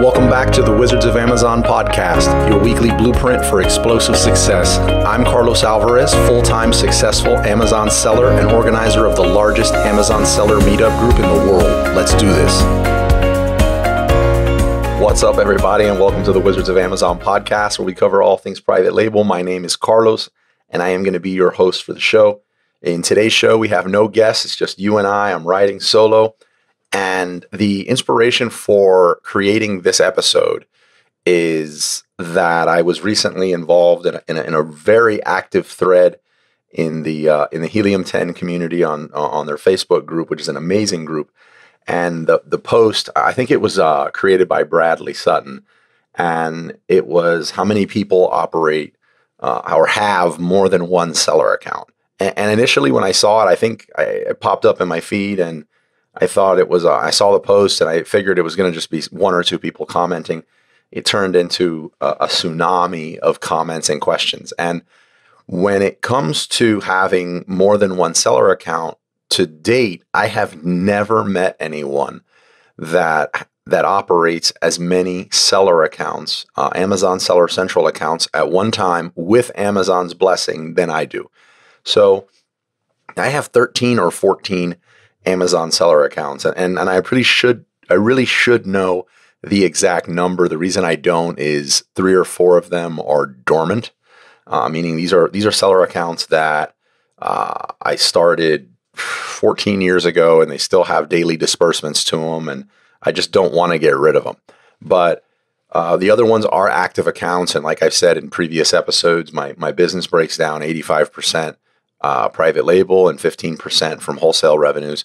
Welcome back to the Wizards of Amazon podcast, your weekly blueprint for explosive success. I'm Carlos Alvarez, full time successful Amazon seller and organizer of the largest Amazon seller meetup group in the world. Let's do this. What's up, everybody, and welcome to the Wizards of Amazon podcast, where we cover all things private label. My name is Carlos, and I am going to be your host for the show. In today's show, we have no guests, it's just you and I. I'm writing solo. And the inspiration for creating this episode is that I was recently involved in a, in a, in a very active thread in the uh, in the Helium 10 community on uh, on their Facebook group, which is an amazing group. And the the post, I think it was uh, created by Bradley Sutton, and it was how many people operate uh, or have more than one seller account. And, and, initially, when I saw it, I think I, it popped up in my feed and I thought it was, uh, I saw the post and I figured it was going to just be one or two people commenting. It turned into a, a tsunami of comments and questions. And when it comes to having more than one seller account, to date, I have never met anyone that that operates as many seller accounts, uh, Amazon Seller Central accounts at one time with Amazon's blessing than I do. So I have 13 or 14 Amazon seller accounts, and and I pretty should I really should know the exact number. The reason I don't is three or four of them are dormant, uh, meaning these are these are seller accounts that uh, I started 14 years ago, and they still have daily disbursements to them, and I just don't want to get rid of them. But uh, the other ones are active accounts, and like I've said in previous episodes, my my business breaks down 85 percent uh, private label and 15 percent from wholesale revenues.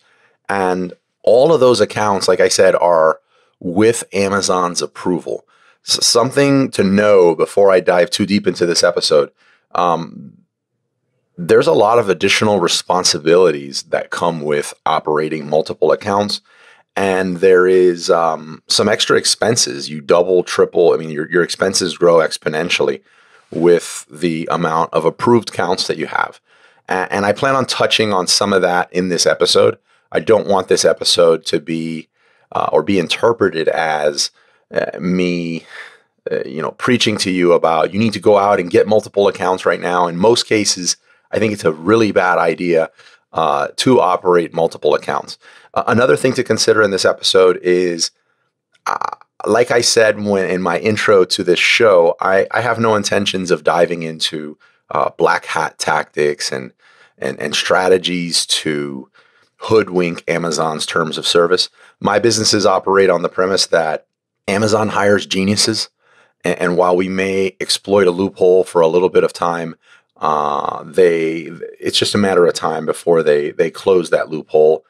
And all of those accounts, like I said, are with Amazon's approval. So something to know before I dive too deep into this episode. Um, there's a lot of additional responsibilities that come with operating multiple accounts. And there is um, some extra expenses. You double, triple, I mean, your, your expenses grow exponentially with the amount of approved counts that you have. And, and I plan on touching on some of that in this episode. I don't want this episode to be uh, or be interpreted as uh, me, uh, you know, preaching to you about you need to go out and get multiple accounts right now. In most cases, I think it's a really bad idea uh, to operate multiple accounts. Uh, another thing to consider in this episode is uh, like I said when in my intro to this show, I, I have no intentions of diving into uh, black hat tactics and and and strategies to hoodwink Amazon's terms of service. My businesses operate on the premise that Amazon hires geniuses. And, and while we may exploit a loophole for a little bit of time, uh, they it's just a matter of time before they they close that loophole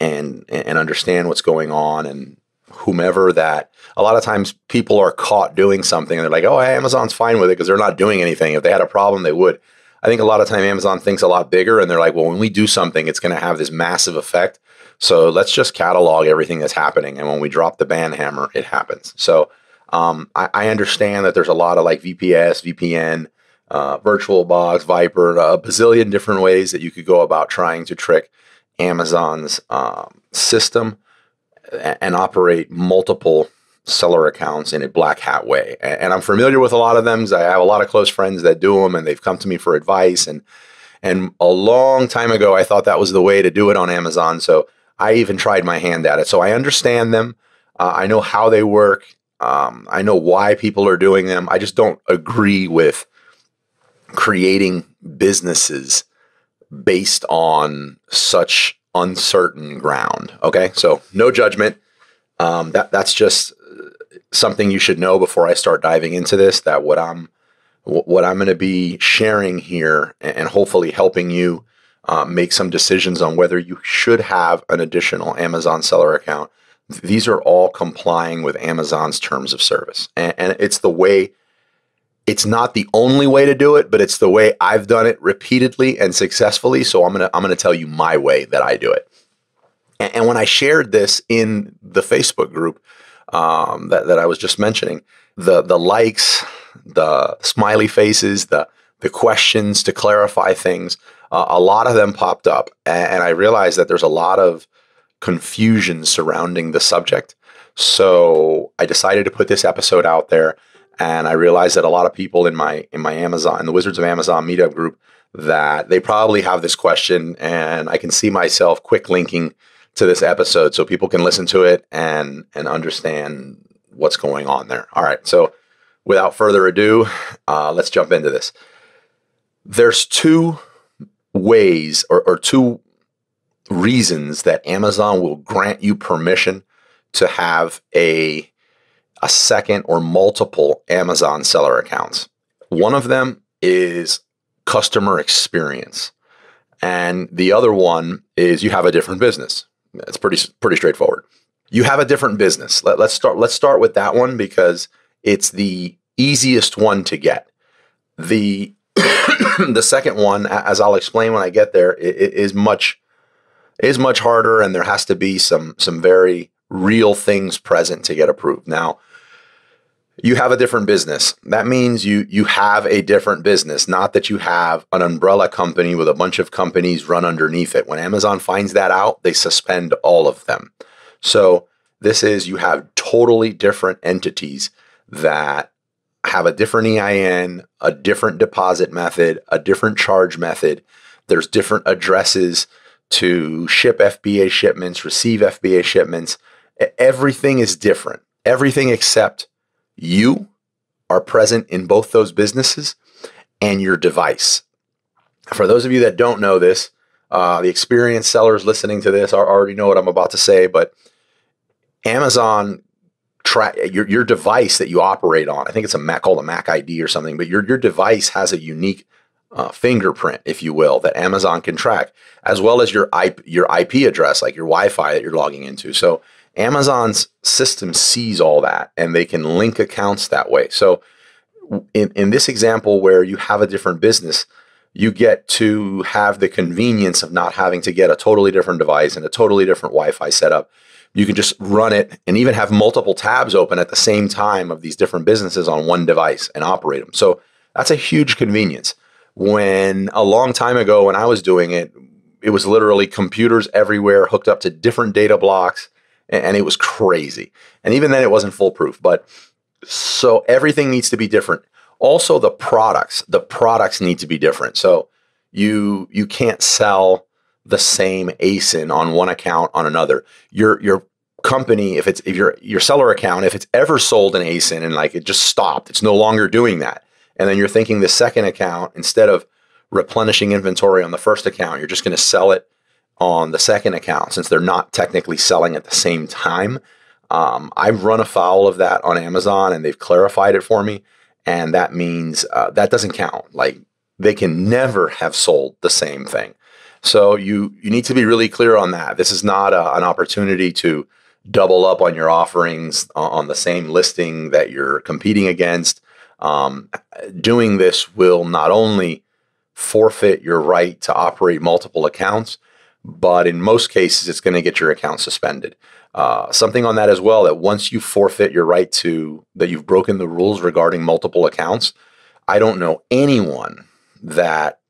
and and understand what's going on and whomever that a lot of times people are caught doing something and they're like oh amazon's fine with it because they're not doing anything if they had a problem they would I think a lot of time Amazon thinks a lot bigger and they're like, well, when we do something, it's going to have this massive effect. So let's just catalog everything that's happening. And when we drop the ban hammer, it happens. So um, I, I, understand that there's a lot of like VPS, VPN, uh, VirtualBox, Viper, a bazillion different ways that you could go about trying to trick Amazon's um, system and operate multiple seller accounts in a black hat way. And, and I'm familiar with a lot of them. I have a lot of close friends that do them and they've come to me for advice. And, and a long time ago, I thought that was the way to do it on Amazon. So I even tried my hand at it. So I understand them. Uh, I know how they work. Um, I know why people are doing them. I just don't agree with creating businesses based on such uncertain ground. Okay, so no judgment. Um, that that's just something you should know before I start diving into this that what I'm what I'm going to be sharing here and hopefully helping you um, make some decisions on whether you should have an additional Amazon seller account. These are all complying with Amazon's terms of service, and, and it's the way. It's not the only way to do it, but it's the way I've done it repeatedly and successfully. So I'm gonna I'm gonna tell you my way that I do it. And, and when I shared this in the Facebook group, um, that, that I was just mentioning. The, the likes, the smiley faces, the, the questions to clarify things, uh, a lot of them popped up. And, and I realized that there's a lot of confusion surrounding the subject. So I decided to put this episode out there and I realized that a lot of people in my in my Amazon in the Wizards of Amazon meetup group that they probably have this question and I can see myself quick linking to this episode so people can listen to it and and understand what's going on there. All right, so without further ado, uh, let's jump into this. There's two ways or, or two reasons that Amazon will grant you permission to have a a second or multiple Amazon seller accounts. One of them is customer experience. And the other one is you have a different business. It's pretty pretty straightforward. You have a different business. Let, let's start let's start with that one because it's the easiest one to get. The the second one, as I'll explain when I get there, is much is much harder, and there has to be some some very real things present to get approved. Now, you have a different business. That means you you have a different business, not that you have an umbrella company with a bunch of companies run underneath it. When Amazon finds that out, they suspend all of them. So this is you have totally different entities that have a different EIN, a different deposit method, a different charge method. There's different addresses to ship FBA shipments, receive FBA shipments. Everything is different. Everything except you are present in both those businesses and your device. For those of you that don't know this, uh, the experienced sellers listening to this are, already know what I'm about to say, but Amazon track your, your device that you operate on. I think it's a Mac called a Mac ID or something, but your, your device has a unique uh, fingerprint, if you will, that Amazon can track, as well as your IP, your IP address, like your Wi-Fi that you're logging into. So Amazon's system sees all that and they can link accounts that way. So in, in this example where you have a different business, you get to have the convenience of not having to get a totally different device and a totally different Wi-Fi setup. You can just run it and even have multiple tabs open at the same time of these different businesses on one device and operate them. So that's a huge convenience. When a long time ago when I was doing it, it was literally computers everywhere hooked up to different data blocks and it was crazy. And even then, it wasn't foolproof. But so everything needs to be different. Also, the products, the products need to be different. So you you can't sell the same ASIN on one account on another. Your your company, if it's if your your seller account, if it's ever sold an ASIN and like it just stopped, it's no longer doing that. And then you're thinking the second account instead of replenishing inventory on the first account, you're just going to sell it on the second account since they're not technically selling at the same time. Um, I've run afoul of that on Amazon and they've clarified it for me. And that means uh, that doesn't count. Like they can never have sold the same thing. So you, you need to be really clear on that. This is not a, uh, an opportunity to double up on your offerings uh, on the same listing that you're competing against. Um, doing this will not only forfeit your right to operate multiple accounts, but in most cases, it's going to get your account suspended. Uh, something on that as well that once you forfeit your right to that you've broken the rules regarding multiple accounts, I don't know anyone that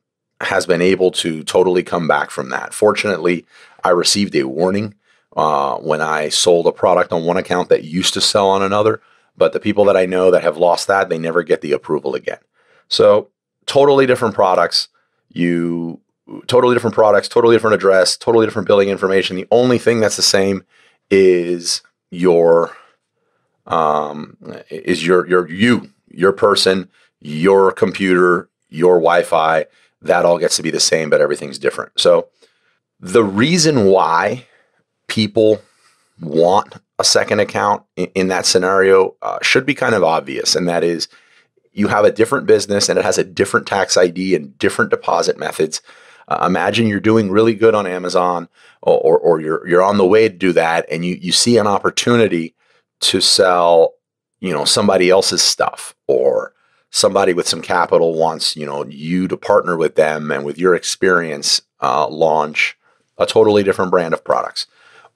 has been able to totally come back from that. Fortunately, I received a warning uh, when I sold a product on one account that used to sell on another. But the people that I know that have lost that, they never get the approval again. So, totally different products. You totally different products, totally different address, totally different billing information. The only thing that's the same is your um, is your your you, your person, your computer, your Wi-Fi. That all gets to be the same, but everything's different. So the reason why people want a second account in, in that scenario uh, should be kind of obvious, and that is you have a different business and it has a different tax ID and different deposit methods uh, imagine you're doing really good on Amazon or, or, or, you're, you're on the way to do that and you, you see an opportunity to sell, you know, somebody else's stuff or somebody with some capital wants, you know, you to partner with them and with your experience uh, launch a totally different brand of products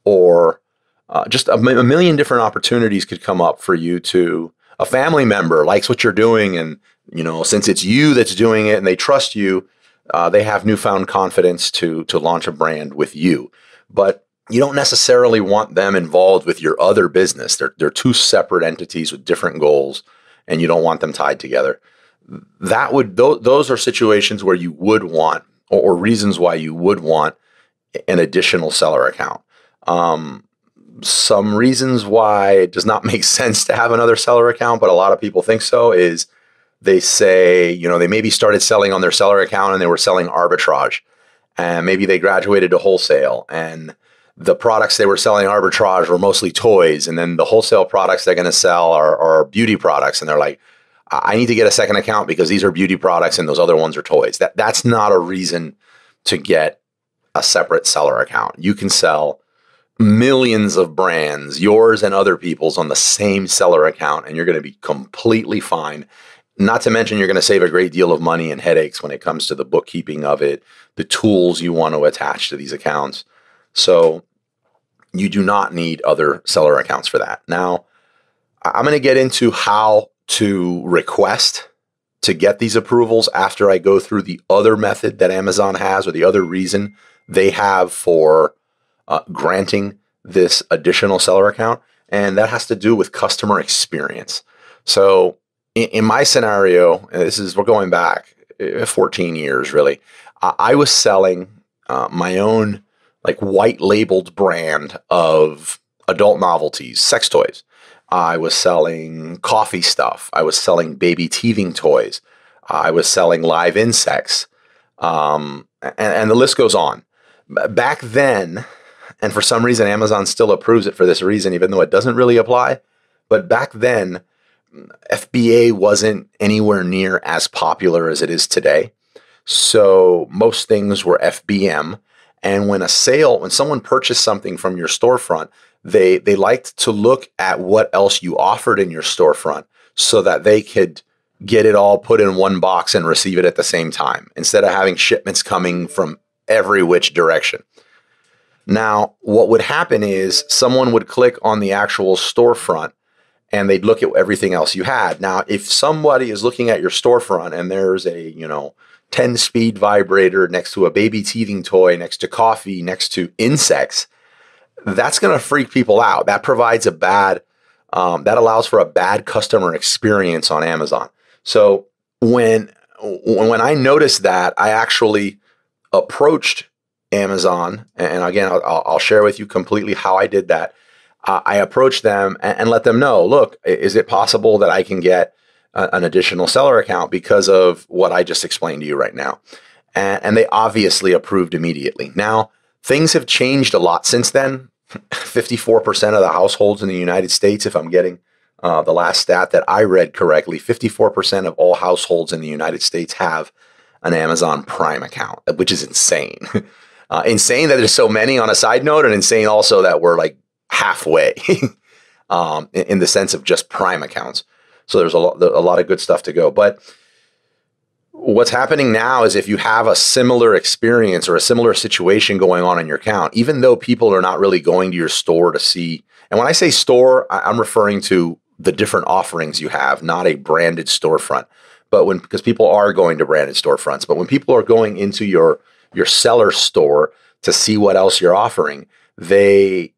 or uh, just a, a million different opportunities could come up for you to a family member likes what you're doing and you know since it's you that's doing it and they trust you uh, they have newfound confidence to to launch a brand with you. But you don't necessarily want them involved with your other business. They're they're two separate entities with different goals, and you don't want them tied together. That would th- those are situations where you would want or, or, reasons why you would want an additional seller account. Um, some reasons why it does not make sense to have another seller account, but a lot of people think so is they say, you know, they maybe started selling on their seller account and they were selling arbitrage. And maybe they graduated to wholesale and the products they were selling arbitrage were mostly toys. And then the wholesale products they're going to sell are, are beauty products. And they're like, I need to get a second account because these are beauty products and those other ones are toys. That that's not a reason to get a separate seller account. You can sell millions of brands, yours and other people's on the same seller account and you're going to be completely fine not to mention, you're going to save a great deal of money and headaches when it comes to the bookkeeping of it, the tools you want to attach to these accounts. So, you do not need other seller accounts for that. Now, I'm going to get into how to request to get these approvals after I go through the other method that Amazon has or the other reason they have for uh, granting this additional seller account. And that has to do with customer experience. So, in, in my scenario, this is we're going back eh, 14 years really. I, I was selling uh, my own like white labeled brand of adult novelties, sex toys. I was selling coffee stuff. I was selling baby teething toys. I was selling live insects. Um, and, and, the list goes on. Back then, and for some reason, Amazon still approves it for this reason, even though it doesn't really apply. But back then, FBA wasn't anywhere near as popular as it is today. So most things were FBM. And when a sale, when someone purchased something from your storefront, they they liked to look at what else you offered in your storefront so that they could get it all put in one box and receive it at the same time instead of having shipments coming from every which direction. Now, what would happen is someone would click on the actual storefront and they'd look at everything else you had. Now, if somebody is looking at your storefront and there's a, you know, 10 speed vibrator next to a baby teething toy, next to coffee, next to insects, that's going to freak people out. That provides a bad, um, that allows for a bad customer experience on Amazon. So when, when I noticed that, I actually approached Amazon. And again, I'll, I'll share with you completely how I did that uh, I approach them and, and, let them know, look, is it possible that I can get a, an additional seller account because of what I just explained to you right now? And, and they obviously approved immediately. Now, things have changed a lot since then. 54% of the households in the United States, if I'm getting uh, the last stat that I read correctly, 54% of all households in the United States have an Amazon Prime account, which is insane. Uh, insane that there's so many on a side note, and insane also that we're like halfway um, in, in, the sense of just prime accounts. So there's a lot, a lot of good stuff to go. But what's happening now is if you have a similar experience or a similar situation going on in your account, even though people are not really going to your store to see, and when I say store, I, I'm referring to the different offerings you have, not a branded storefront. But when because people are going to branded storefronts, but when people are going into your your seller store to see what else you're offering, they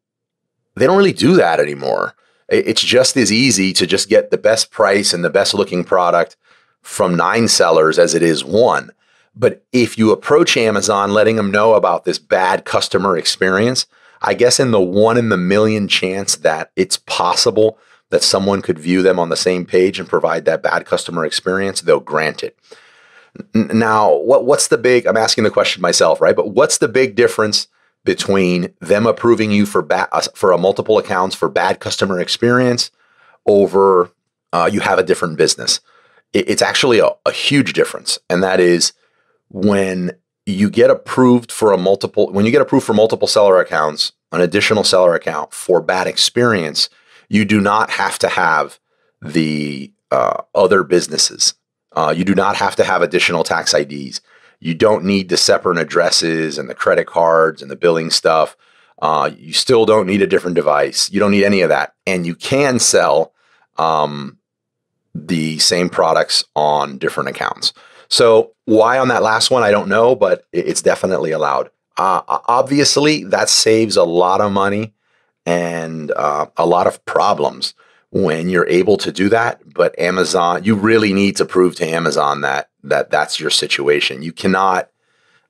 they don't really do that anymore. It's just as easy to just get the best price and the best looking product from nine sellers as it is one. But if you approach Amazon letting them know about this bad customer experience, I guess in the one in the million chance that it's possible that someone could view them on the same page and provide that bad customer experience, they'll grant it. Now, what, what's the big, I'm asking the question myself, right? But what's the big difference between them approving you for ba- uh, for a multiple accounts for bad customer experience over uh, you have a different business. It, it's actually a, a huge difference, and that is when you get approved for a multiple when you get approved for multiple seller accounts, an additional seller account for bad experience, you do not have to have the uh, other businesses. Uh, you do not have to have additional tax IDs. You don't need the separate addresses and the credit cards and the billing stuff. Uh, you still don't need a different device. You don't need any of that. And you can sell um, the same products on different accounts. So, why on that last one, I don't know, but it's definitely allowed. Uh, obviously, that saves a lot of money and uh, a lot of problems when you're able to do that. But Amazon, you really need to prove to Amazon that that that's your situation. You cannot.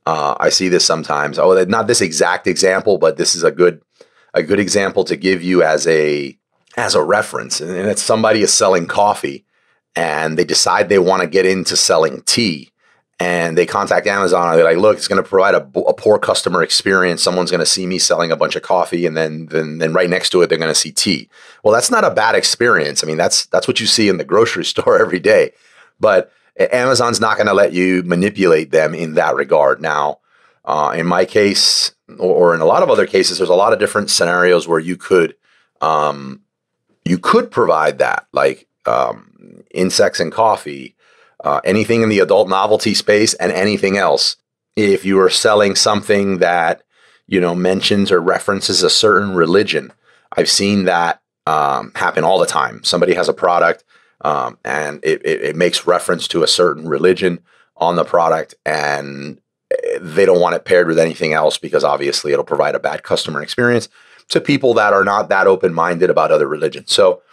Uh, I see this sometimes. Oh, not this exact example, but this is a good a good example to give you as a as a reference. And, and it's somebody is selling coffee, and they decide they want to get into selling tea and they contact Amazon and they're like, "Look, it's going to provide a, a, poor customer experience. Someone's going to see me selling a bunch of coffee, and then then then right next to it, they're going to see tea." Well, that's not a bad experience. I mean, that's that's what you see in the grocery store every day, but Amazon's not going to let you manipulate them in that regard. Now, uh, in my case, or, or, in a lot of other cases, there's a lot of different scenarios where you could um, you could provide that, like um, insects and coffee uh, anything in the adult novelty space and anything else. If you are selling something that you know mentions or references a certain religion, I've seen that um, happen all the time. Somebody has a product um, and it, it, it makes reference to a certain religion on the product, and eh, they don't want it paired with anything else because obviously it'll provide a bad customer experience to people that are not that open minded about other religions. So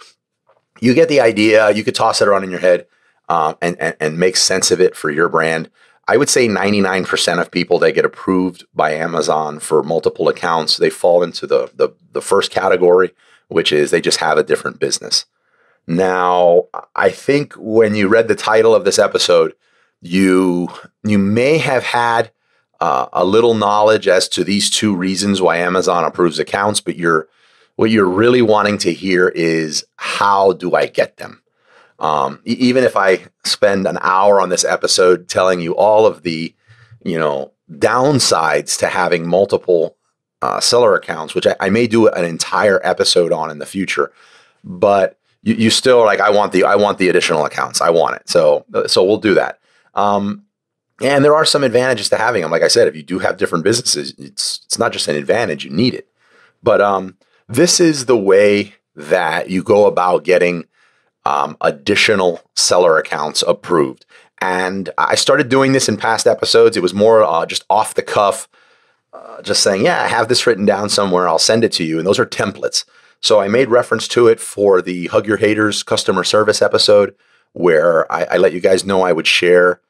you get the idea. You could toss it around in your head. Um, and, and, and make sense of it for your brand. I would say 99% of people that get approved by Amazon for multiple accounts, they fall into the, the, the first category, which is they just have a different business. Now, I think when you read the title of this episode, you you may have had uh, a little knowledge as to these two reasons why Amazon approves accounts, but you're what you're really wanting to hear is how do I get them? Um, even if I spend an hour on this episode telling you all of the, you know, downsides to having multiple uh, seller accounts, which I, I, may do an entire episode on in the future, but you, you still like I want the I want the additional accounts. I want it. So uh, so we'll do that. Um, and there are some advantages to having them. Like I said, if you do have different businesses, it's it's not just an advantage; you need it. But um, this is the way that you go about getting um, additional seller accounts approved. And I started doing this in past episodes. It was more uh, just off the cuff, uh, just saying, yeah, I have this written down somewhere. I'll send it to you. And those are templates. So I made reference to it for the Hug Your Haters customer service episode, where I, I let you guys know I would share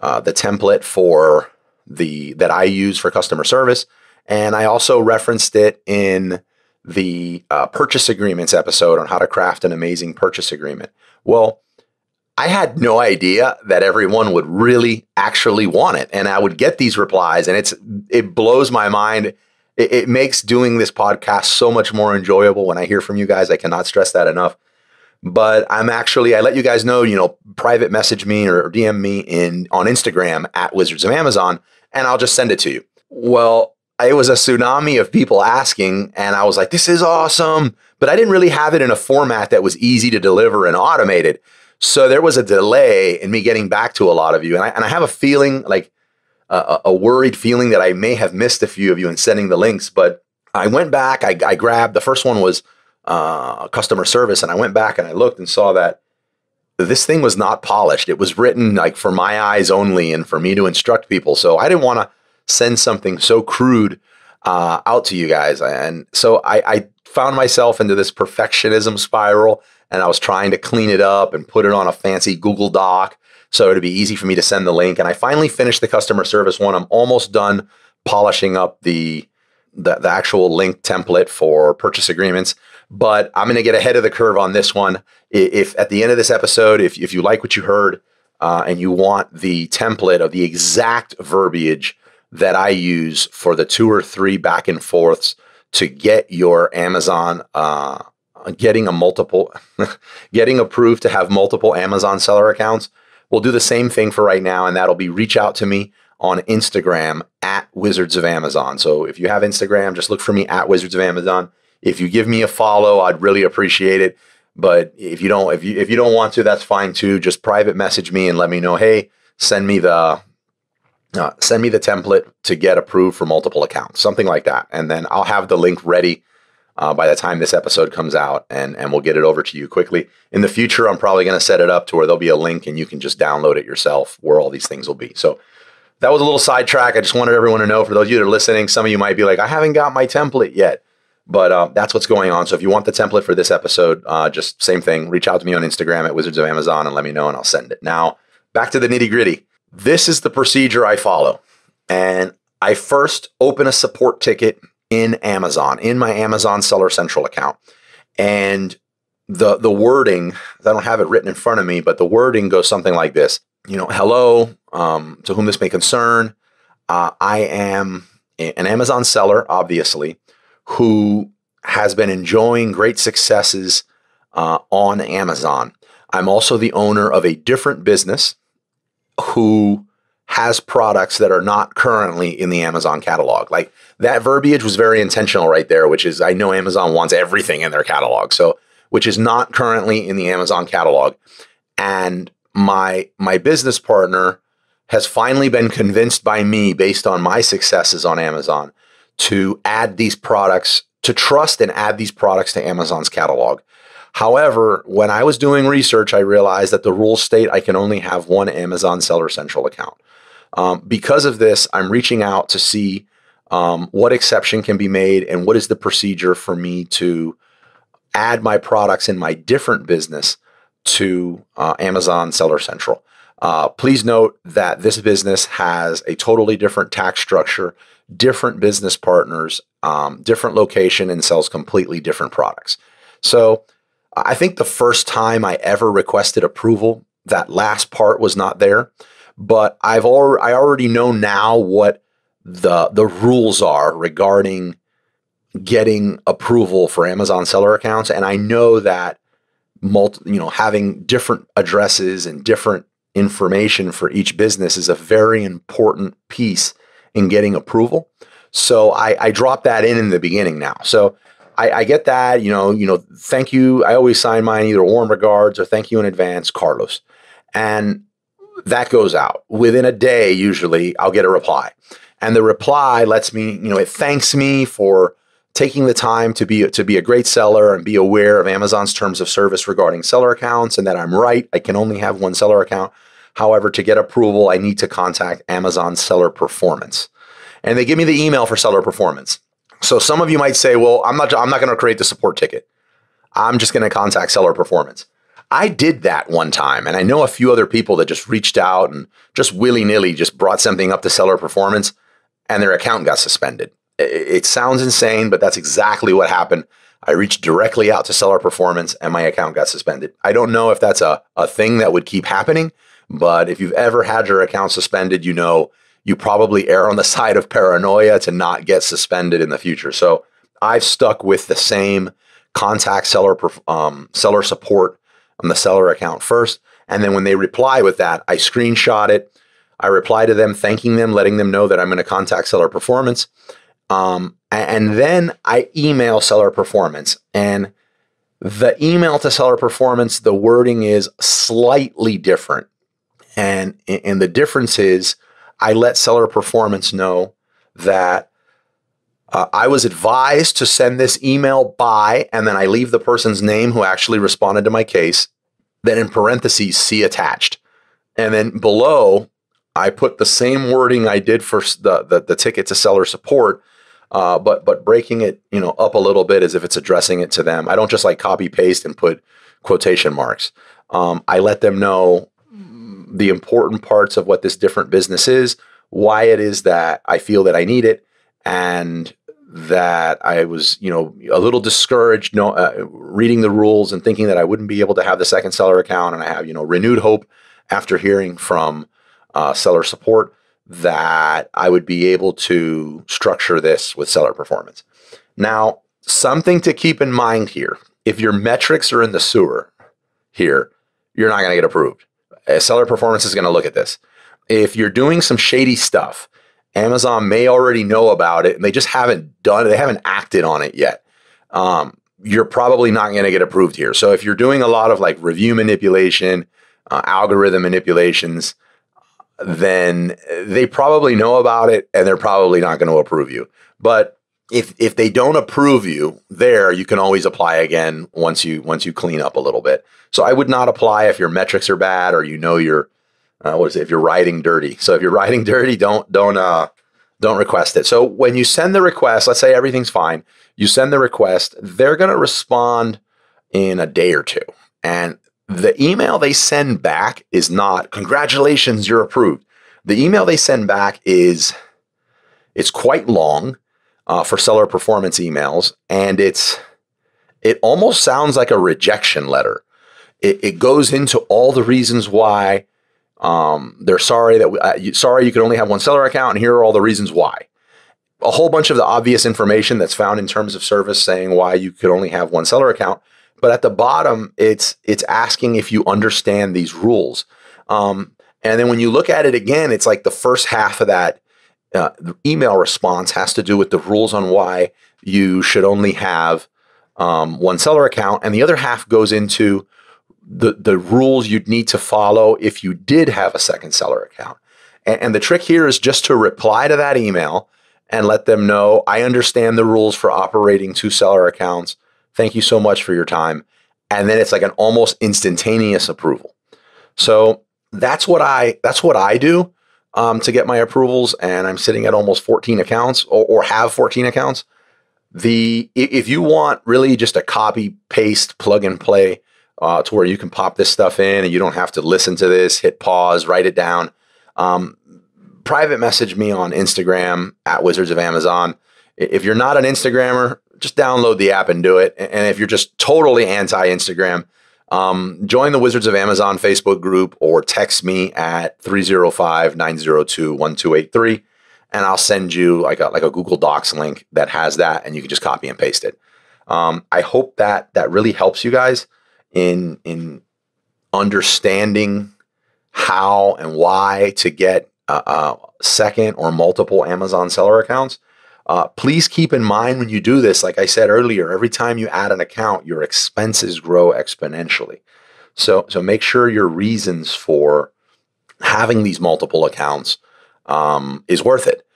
uh, the template for the that I use for customer service. And I also referenced it in the uh, purchase agreements episode on how to craft an amazing purchase agreement. Well, I had no idea that everyone would really actually want it, and I would get these replies, and it's it blows my mind. It, it makes doing this podcast so much more enjoyable when I hear from you guys. I cannot stress that enough. But I'm actually I let you guys know, you know, private message me or DM me in on Instagram at Wizards of Amazon, and I'll just send it to you. Well, it was a tsunami of people asking, and I was like, this is awesome. But I didn't really have it in a format that was easy to deliver and automated. So there was a delay in me getting back to a lot of you. And I, and I have a feeling, like uh, a worried feeling, that I may have missed a few of you in sending the links. But I went back, I, I grabbed the first one was uh, customer service, and I went back and I looked and saw that this thing was not polished. It was written like for my eyes only and for me to instruct people. So I didn't want to send something so crude uh, out to you guys. And so I, I found myself into this perfectionism spiral and I was trying to clean it up and put it on a fancy Google Doc so it'd be easy for me to send the link. And I finally finished the customer service one. I'm almost done polishing up the the, the actual link template for purchase agreements. But I'm going to get ahead of the curve on this one. If, at the end of this episode, if, if you like what you heard uh, and you want the template of the exact verbiage that I use for the two or three back and forths to get your Amazon, uh, getting a multiple, getting approved to have multiple Amazon seller accounts. We'll do the same thing for right now, and that'll be reach out to me on Instagram at Wizards of Amazon. So if you have Instagram, just look for me at Wizards of Amazon. If you give me a follow, I'd really appreciate it. But if you don't, if you if you don't want to, that's fine too. Just private message me and let me know. Hey, send me the uh, send me the template to get approved for multiple accounts, something like that. And then I'll have the link ready uh, by the time this episode comes out and, and we'll get it over to you quickly. In the future, I'm probably going to set it up to where there'll be a link and you can just download it yourself where all these things will be. So that was a little sidetrack. I just wanted everyone to know for those of you that are listening, some of you might be like, I haven't got my template yet. But uh, that's what's going on. So if you want the template for this episode, uh, just same thing. Reach out to me on Instagram at Wizards of Amazon and let me know, and I'll send it. Now, back to the nitty gritty. This is the procedure I follow. And I first open a support ticket in Amazon, in my Amazon Seller Central account. And the the wording, I don't have it written in front of me, but the wording goes something like this. You know, hello, um, to whom this may concern. Uh, I am an Amazon seller, obviously, who has been enjoying great successes uh, on Amazon. I'm also the owner of a different business who has products that are not currently in the Amazon catalog. Like that verbiage was very intentional right there, which is I know Amazon wants everything in their catalog. So which is not currently in the Amazon catalog. And my my business partner has finally been convinced by me based on my successes on Amazon to add these products to trust and add these products to Amazon's catalog. However, when I was doing research, I realized that the rules state I can only have one Amazon Seller Central account. Um, because of this, I'm reaching out to see um, what exception can be made and what is the procedure for me to add my products in my different business to uh, Amazon Seller Central. Uh, please note that this business has a totally different tax structure, different business partners, um, different location, and sells completely different products. So I think the first time I ever requested approval, that last part was not there, but I've already I already know now what the the rules are regarding getting approval for Amazon seller accounts and I know that multi, you know having different addresses and different information for each business is a very important piece in getting approval. So I, I dropped that in in the beginning now. So I, I, get that. You know, you know, thank you. I always sign mine either warm regards or thank you in advance, Carlos. And that goes out within a day. Usually, I'll get a reply, and the reply lets me, you know, it thanks me for taking the time to be to be a great seller and be aware of Amazon's terms of service regarding seller accounts, and that I'm right. I can only have one seller account. However, to get approval, I need to contact Amazon Seller Performance, and they give me the email for Seller Performance. So some of you might say, well, I'm not, I'm not going to create the support ticket. I'm just going to contact seller performance. I did that one time, and I know a few other people that just reached out and just willy nilly just brought something up to seller performance, and their account got suspended. It sounds insane, but that's exactly what happened. I reached directly out to seller performance, and my account got suspended. I don't know if that's a, a thing that would keep happening, but if you've ever had your account suspended, you know you probably err on the side of paranoia to not get suspended in the future. So I've stuck with the same contact seller um, seller support on the seller account first, and then when they reply with that, I screenshot it. I reply to them, thanking them, letting them know that I'm going to contact seller performance, um, and then I email seller performance and. The email to seller performance, the wording is slightly different. And, and the difference is I let seller performance know that uh, I was advised to send this email by, and then I leave the person's name who actually responded to my case, then in parentheses, see attached. And then below, I put the same wording I did for the, the, the ticket to seller support, uh, but but breaking it you know up a little bit as if it's addressing it to them. I don't just like copy paste and put quotation marks. Um, I let them know the important parts of what this different business is, why it is that I feel that I need it, and that I was, you know, a little discouraged no, uh, reading the rules and thinking that I wouldn't be able to have the second seller account. And I have, you know, renewed hope after hearing from uh, seller support that I would be able to structure this with seller performance. Now, something to keep in mind here if your metrics are in the sewer here, you're not going to get approved seller performance is going to look at this. If you're doing some shady stuff, Amazon may already know about it and they just haven't done it. They haven't acted on it yet. Um, you're probably not going to get approved here. So if you're doing a lot of like review manipulation, uh, algorithm manipulations, then they probably know about it and they're probably not going to approve you. But if if they don't approve you there, you can always apply again once you once you clean up a little bit. So I would not apply if your metrics are bad or you know you're uh, what is it if you're riding dirty. So if you're riding dirty, don't don't uh don't request it. So when you send the request, let's say everything's fine, you send the request, they're going to respond in a day or two. And the email they send back is not congratulations, you're approved. The email they send back is it's quite long uh, for seller performance emails, and it's it almost sounds like a rejection letter. It, it goes into all the reasons why um, they're sorry that we, uh, sorry you can only have one seller account, and here are all the reasons why. A whole bunch of the obvious information that's found in terms of service saying why you could only have one seller account, but at the bottom it's it's asking if you understand these rules. Um, and then when you look at it again, it's like the first half of that uh, email response has to do with the rules on why you should only have um, one seller account, and the other half goes into the the rules you'd need to follow if you did have a second seller account. And, and the trick here is just to reply to that email and let them know I understand the rules for operating two seller accounts. Thank you so much for your time. And then it's like an almost instantaneous approval. So that's what I that's what I do um, to get my approvals, and I'm sitting at almost 14 accounts or, or have 14 accounts. The if you want really just a copy paste plug and play uh, to where you can pop this stuff in and you don't have to listen to this, hit pause, write it down. Um, private message me on Instagram at Wizards of Amazon. If you're not an Instagrammer, just download the app and do it. And if you're just totally anti Instagram, um, join the Wizards of Amazon Facebook group or text me at 305 902 1283. And I'll send you like a, like a Google Docs link that has that, and you can just copy and paste it. Um, I hope that that really helps you guys in in understanding how and why to get a, a second or multiple Amazon seller accounts. Uh, please keep in mind when you do this, like I said earlier, every time you add an account, your expenses grow exponentially. So, so make sure your reasons for having these multiple accounts um, is worth it.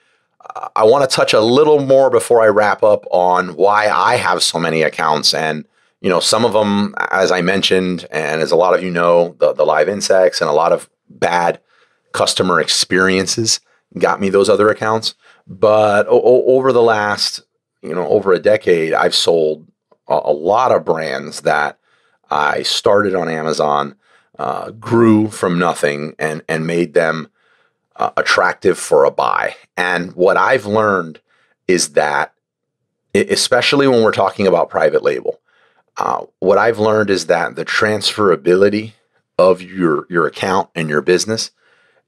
Uh, I want to touch a little more before I wrap up on why I have so many accounts. And, you know, some of them, as I mentioned, and as a lot of you know, the, the live insects and a lot of bad customer experiences got me those other accounts. But o- over the last, you know, over a decade, I've sold a, a lot of brands that I started on Amazon, uh, grew from nothing, and and made them uh, attractive for a buy. And what I've learned is that, especially when we're talking about private label, uh, what I've learned is that the transferability of your your account and your business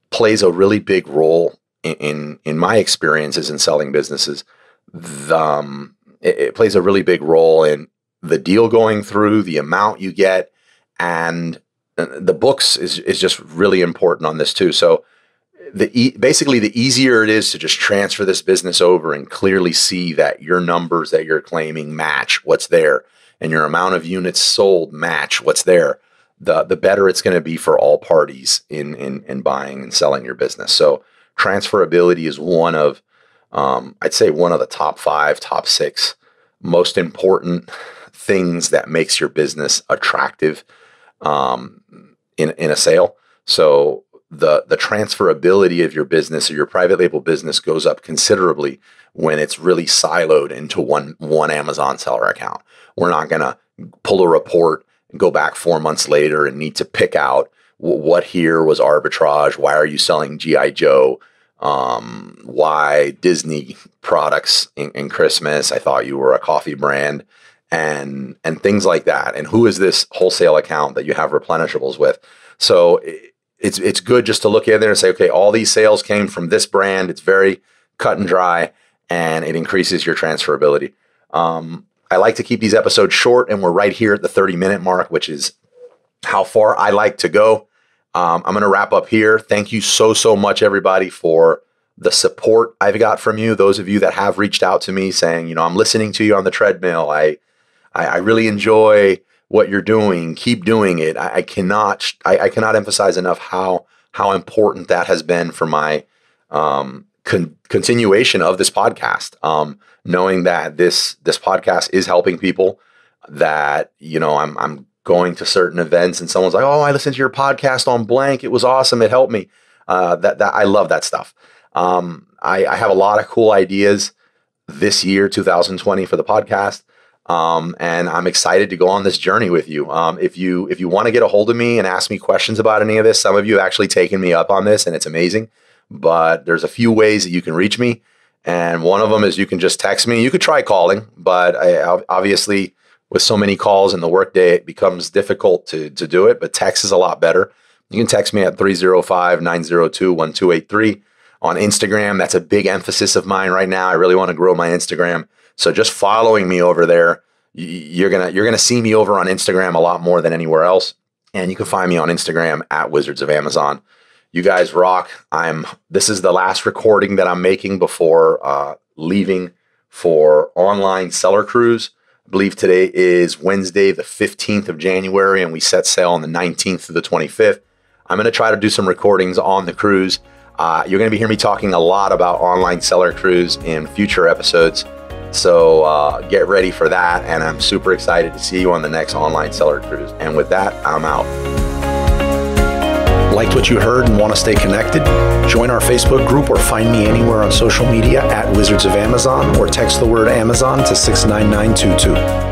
plays a really big role in in my experiences in selling businesses, the, um, it, it plays a really big role in the deal going through, the amount you get, and uh, the books is is just really important on this too. So the e- basically the easier it is to just transfer this business over and clearly see that your numbers that you're claiming match what's there and your amount of units sold match what's there the the better it's going to be for all parties in in in buying and selling your business so transferability is one of, um, I'd say, one of the top five, top six most important things that makes your business attractive um, in in a sale. So the the transferability of your business or your private label business goes up considerably when it's really siloed into one one Amazon seller account. We're not going to pull a report and go back 4 months later and need to pick out what here was arbitrage, why are you selling GI Joe, um, why Disney products in, in Christmas. I thought you were a coffee brand and and things like that. And who is this wholesale account that you have replenishables with? So it, it's it's good just to look in there and say, okay, all these sales came from this brand. It's very cut and dry, and it increases your transferability. Um, I like to keep these episodes short, and we're right here at the 30 minute mark, which is how far I like to go. Um, I'm going to wrap up here. Thank you so, so much, everybody, for the support I've got from you. Those of you that have reached out to me saying, you know, I'm listening to you on the treadmill. I, I, I really enjoy what you're doing. Keep doing it. I, I cannot, I, I, cannot emphasize enough how how important that has been for my um, con- continuation of this podcast. Um, knowing that this this podcast is helping people, that you know, I'm I'm going to certain events and someone's like, "Oh, I listened to your podcast on blank. It was awesome. It helped me." Uh, that that I love that stuff. Um, I, I, have a lot of cool ideas this year, 2020, for the podcast, um, and I'm excited to go on this journey with you. Um, if you if you want to get a hold of me and ask me questions about any of this, some of you have actually taken me up on this, and it's amazing. But there's a few ways that you can reach me, and one of them is you can just text me. You could try calling, but I, obviously with so many calls in the workday, it becomes difficult to, to do it, but text is a lot better. You can text me at 305 902 1283 on Instagram. That's a big emphasis of mine right now. I really want to grow my Instagram. So just following me over there, you're gonna you're gonna see me over on Instagram a lot more than anywhere else. And you can find me on Instagram at Wizards of Amazon. You guys rock. I'm this is the last recording that I'm making before uh, leaving for online seller cruise believe today is Wednesday, the 15th of January, and we set sail on the 19th to the 25th. I'm going to try to do some recordings on the cruise. Uh, you're going to be hearing me talking a lot about online seller cruise in future episodes. So uh, get ready for that. And I'm super excited to see you on the next online seller cruise. And with that, I'm out liked what you heard and want to stay connected, join our Facebook group or find me anywhere on social media at Wizards of Amazon or text the word Amazon to 69922.